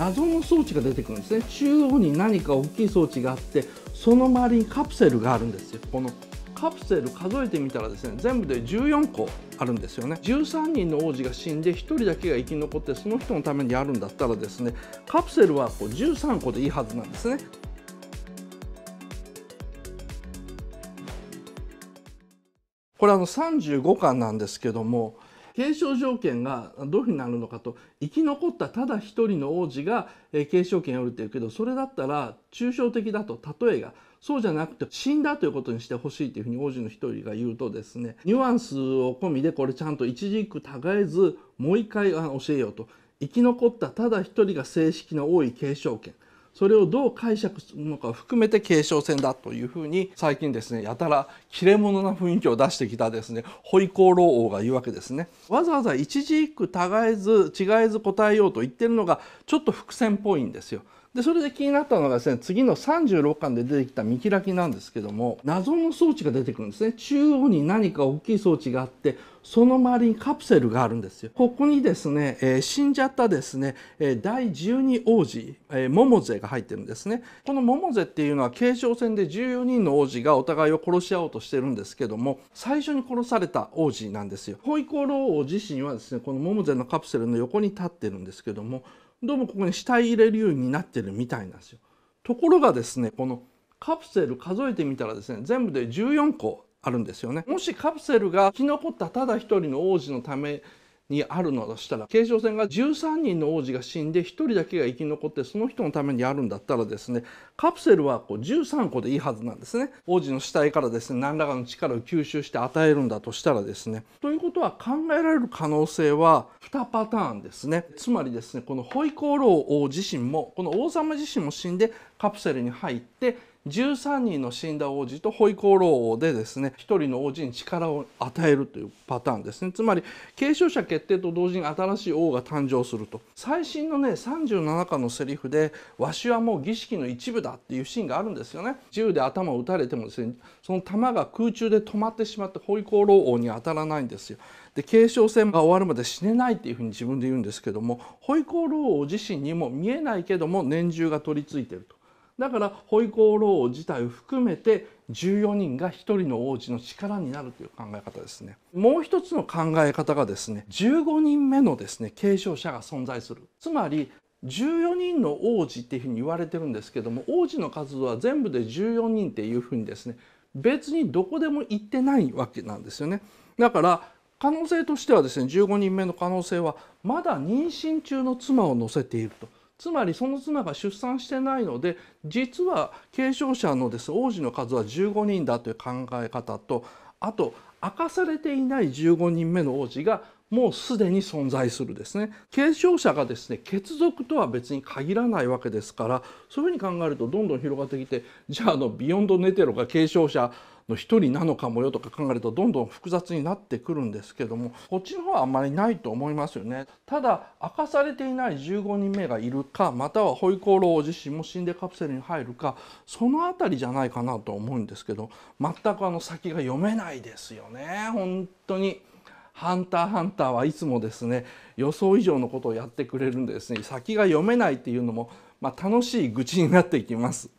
謎の装置が出てくるんですね中央に何か大きい装置があってその周りにカプセルがあるんですよこのカプセル数えてみたらですね全部で14個あるんですよね13人の王子が死んで1人だけが生き残ってその人のためにあるんだったらですねカプセルはこう13個でいいはずなんですねこれあの35巻なんですけども継承条件がどういうふうになるのかと生き残ったただ一人の王子が継承権を得るっていうけどそれだったら抽象的だと例えがそうじゃなくて死んだということにしてほしいというふうに王子の一人が言うとですねニュアンスを込みでこれちゃんと一軸違えずもう一回教えようと生き残ったただ一人が正式の王位継承権それをどう解釈するのか含めて継承戦だというふうに最近ですねやたら切れ者な雰囲気を出してきたですね保育コ王が言うわけですねわざわざ一字一句違えず違えず答えようと言ってるのがちょっと伏線っぽいんですよ。でそれで気になったのがですね次の36巻で出てきた見開きなんですけども謎の装置が出てくるんですね中央に何か大きい装置があってその周りにカプセルがあるんですよここにですね、えー、死んじゃったですね、第12王子、えー、モモゼが入ってるんですねこのモモゼっていうのは継承戦で14人の王子がお互いを殺し合おうとしてるんですけども最初に殺された王子なんですよホイコロ王自身はですねこのモモゼのカプセルの横に立ってるんですけどもどうもここに死体入れるようになってるみたいなんですよ。ところがですねこのカプセル数えてみたらですね全部で14個あるんですよねもしカプセルが生き残ったただ一人の王子のためにあるのだとしたら継承戦が13人の王子が死んで1人だけが生き残ってその人のためにあるんだったらですねカプセルはこう13個でいいはずなんですね王子の死体からですね何らかの力を吸収して与えるんだとしたらですねということは考えられる可能性は2パターンですねつまりですねこのホイコーロー王自身もこの王様自身も死んでカプセルに入って13人の死んだ王子と保育老王でですね1人の王子に力を与えるというパターンですねつまり継承者決定と同時に新しい王が誕生すると最新のね37巻のセリフで「わしはもう儀式の一部だ」っていうシーンがあるんですよね銃で頭を撃たれてもですねその弾が空中で止まってしまって保育老王に当たらないんですよで継承戦が終わるまで死ねないっていうふうに自分で言うんですけども保育老王自身にも見えないけども年中が取り付いてると。だからホイコーロー自体を含めて14人が1人の王子の力になるという考え方ですねもう一つの考え方がですね15人目のですね継承者が存在するつまり14人の王子っていうふうに言われてるんですけども王子の数は全部で14人っていうふうにですね別にどこでも行ってないわけなんですよねだから可能性としてはですね15人目の可能性はまだ妊娠中の妻を乗せていると。つまりその妻が出産してないので実は継承者のです王子の数は15人だという考え方とあと明かされていない15人目の王子がもうすでに存在するですね継承者がですね血族とは別に限らないわけですからそういうふうに考えるとどんどん広がってきてじゃああのビヨンド・ネテロが継承者の一人なのかもよとか考えるとどんどん複雑になってくるんですけどもこっちの方はあんまりないと思いますよねただ明かされていない15人目がいるかまたはホイコーロー自身も死んでカプセルに入るかその辺りじゃないかなと思うんですけど全くあの先が読めないですよね本当に。ハンターハンターはいつもですね予想以上のことをやってくれるんですね先が読めないっていうのも、まあ、楽しい愚痴になっていきます。